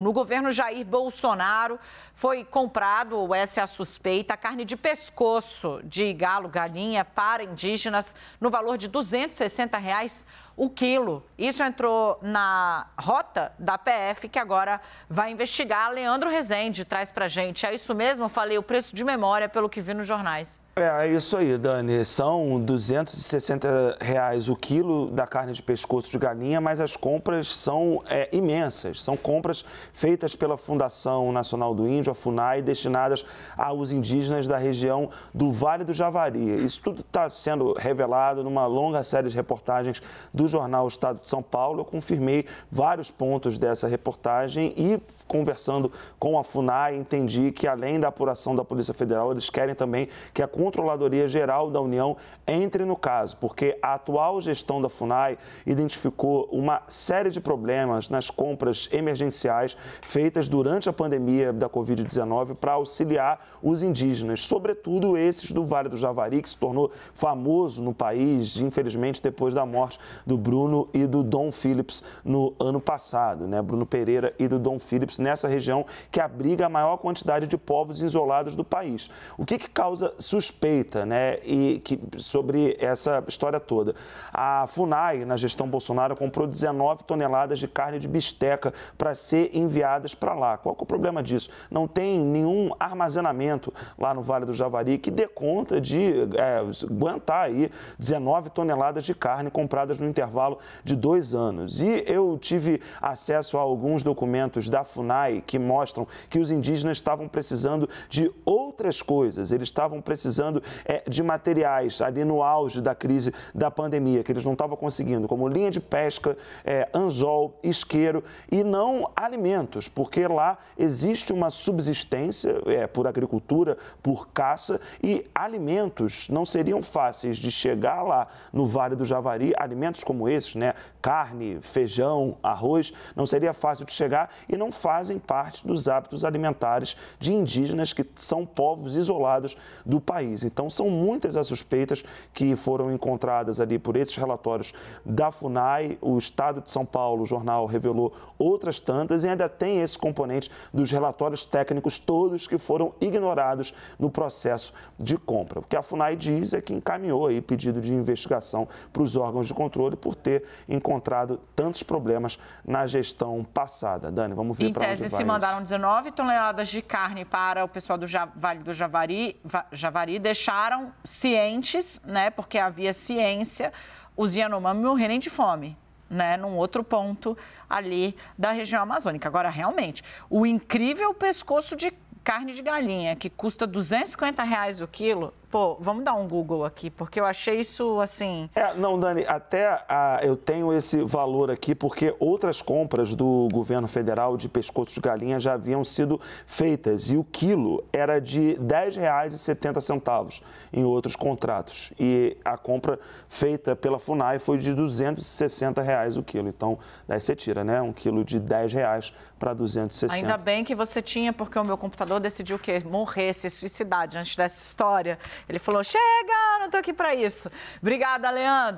No governo Jair Bolsonaro foi comprado, ou essa é a suspeita, carne de pescoço de galo, galinha para indígenas no valor de R$ 260 reais o quilo. Isso entrou na rota da PF, que agora vai investigar. Leandro Rezende traz para gente. É isso mesmo? Falei o preço de memória pelo que vi nos jornais. É, é, isso aí, Dani. São 260 reais o quilo da carne de pescoço de galinha, mas as compras são é, imensas. São compras feitas pela Fundação Nacional do Índio, a FUNAI, destinadas aos indígenas da região do Vale do Javari. Isso tudo está sendo revelado numa longa série de reportagens do jornal Estado de São Paulo. Eu confirmei vários pontos dessa reportagem e, conversando com a FUNAI, entendi que, além da apuração da Polícia Federal, eles querem também que a Controladoria Geral da União entre no caso, porque a atual gestão da FUNAI identificou uma série de problemas nas compras emergenciais feitas durante a pandemia da Covid-19 para auxiliar os indígenas, sobretudo esses do Vale do Javari, que se tornou famoso no país, infelizmente, depois da morte do Bruno e do Dom Phillips no ano passado, né? Bruno Pereira e do Dom Phillips, nessa região que abriga a maior quantidade de povos isolados do país. O que, que causa suspeita? suspeita né, e que, sobre essa história toda. A FUNAI, na gestão Bolsonaro, comprou 19 toneladas de carne de bisteca para ser enviadas para lá. Qual é o problema disso? Não tem nenhum armazenamento lá no Vale do Javari que dê conta de é, aguentar aí 19 toneladas de carne compradas no intervalo de dois anos. E eu tive acesso a alguns documentos da FUNAI que mostram que os indígenas estavam precisando de outras coisas. Eles estavam precisando precisando é, de materiais ali no auge da crise da pandemia, que eles não estavam conseguindo, como linha de pesca, é, anzol, isqueiro e não alimentos, porque lá existe uma subsistência é, por agricultura, por caça e alimentos não seriam fáceis de chegar lá no Vale do Javari, alimentos como esses, né, carne, feijão, arroz, não seria fácil de chegar e não fazem parte dos hábitos alimentares de indígenas que são povos isolados do país país. Então, são muitas as suspeitas que foram encontradas ali por esses relatórios da FUNAI. O Estado de São Paulo, o jornal, revelou outras tantas e ainda tem esse componente dos relatórios técnicos todos que foram ignorados no processo de compra. O que a FUNAI diz é que encaminhou aí pedido de investigação para os órgãos de controle por ter encontrado tantos problemas na gestão passada. Dani, vamos ver para onde vai Em tese, se mandaram isso. 19 toneladas de carne para o pessoal do Vale do Javari, Javari deixaram cientes, né, porque havia ciência, os Yanomami morrerem de fome. Né, num outro ponto ali da região amazônica. Agora, realmente, o incrível pescoço de carne de galinha, que custa 250 reais o quilo, Pô, vamos dar um Google aqui, porque eu achei isso assim. É, não, Dani, até a, ah, eu tenho esse valor aqui, porque outras compras do governo federal de pescoço de galinha já haviam sido feitas. E o quilo era de R$ 10,70 em outros contratos. E a compra feita pela FUNAI foi de R$ 260 reais o quilo. Então, daí você tira, né? Um quilo de R$ 10,00. reais para 260. Ainda bem que você tinha, porque o meu computador decidiu que morrer, se suicidar diante dessa história. Ele falou: chega, não tô aqui para isso. Obrigada, Leandro.